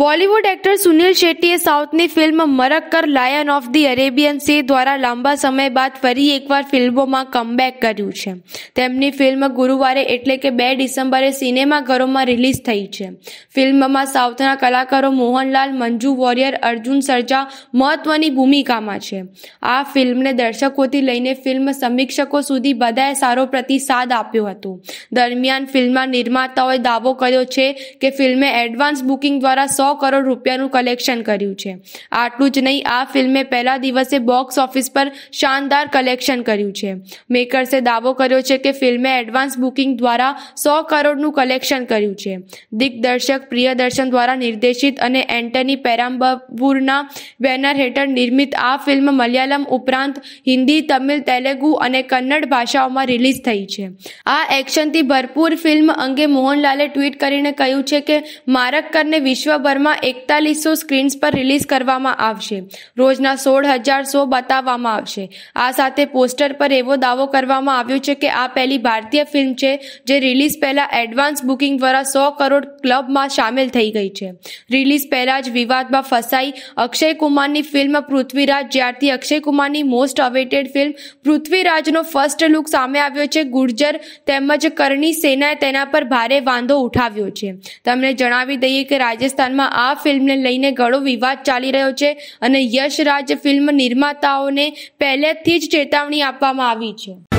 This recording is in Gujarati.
બોલિવૂડ એક્ટર સુનિલ શેટ્ટીએ સાઉથની film Marakkar lion of the Arabian sea દ્વારા લાંબા સમય બાદ ફરી એકવાર ફિલ્મોમાં કમબેક કર્યું છે તેમની ફિલ્મ ગુરુવારે એટલે કે બે ડિસેમ્બરે સિનેમાઘરોમાં રિલીઝ થઈ છે ફિલ્મમાં સાઉથના કલાકારો મોહનલાલ મંજુ વોરિયર અર્જુન સરજા મહત્વની ભૂમિકામાં છે આ ફિલ્મને દર્શકોથી લઈને ફિલ્મ સમીક્ષકો સુધી બધાએ સારો પ્રતિસાદ આપ્યો હતો દરમિયાન ફિલ્મના નિર્માતાઓએ દાવો કર્યો છે કે ફિલ્મે એડવાન્સ બુકિંગ દ્વારા સો કરોડ રૂપિયાનું કલેક્શન કર્યું છે આટલું જ નહીં આ ફિલ્મે પહેલા દિવસે બોક્સ ઓફિસ પર શાનદાર કલેક્શન કર્યું છે મેકર્સે દાવો કર્યો છે કે ફિલ્મે એડવાન્સ બુકિંગ દ્વારા સો કરોડનું કલેક્શન કર્યું છે દિગ્દર્શક પ્રિયદર્શન દ્વારા નિર્દેશિત અને એન્ટની પેરામ્બપુરના બેનર હેઠળ નિર્મિત આ ફિલ્મ મલયાલમ ઉપરાંત હિન્દી તમિલ તેલુગુ અને કન્નડ ભાષાઓમાં રિલીઝ થઈ છે આ એક્શનથી ભરપૂર ફિલ્મ અંગે મોહનલાલે ટ્વીટ કરીને કહ્યું છે કે મારક્કરને વિશ્વભર દેશભરમાં એકતાલીસો સ્ક્રીન્સ પર રિલીઝ કરવામાં આવશે રોજના સોળ હજાર શો બતાવવામાં આવશે આ સાથે પોસ્ટર પર એવો દાવો કરવામાં આવ્યો છે કે આ પહેલી ભારતીય ફિલ્મ છે જે રિલીઝ પહેલાં એડવાન્સ બુકિંગ દ્વારા સો કરોડ ક્લબમાં સામેલ થઈ ગઈ છે રિલીઝ પહેલા જ વિવાદમાં ફસાઈ અક્ષય કુમારની ફિલ્મ પૃથ્વીરાજ જ્યારથી અક્ષય કુમારની મોસ્ટ અવેટેડ ફિલ્મ પૃથ્વીરાજનો ફર્સ્ટ લુક સામે આવ્યો છે ગુર્જર તેમજ કરણી સેનાએ તેના પર ભારે વાંધો ઉઠાવ્યો છે તમને જણાવી દઈએ કે રાજસ્થાન હાલમાં આ ફિલ્મને લઈને ઘણો વિવાદ ચાલી રહ્યો છે અને યશ રાજ ફિલ્મ નિર્માતાઓને પહેલેથી જ ચેતવણી આપવામાં આવી છે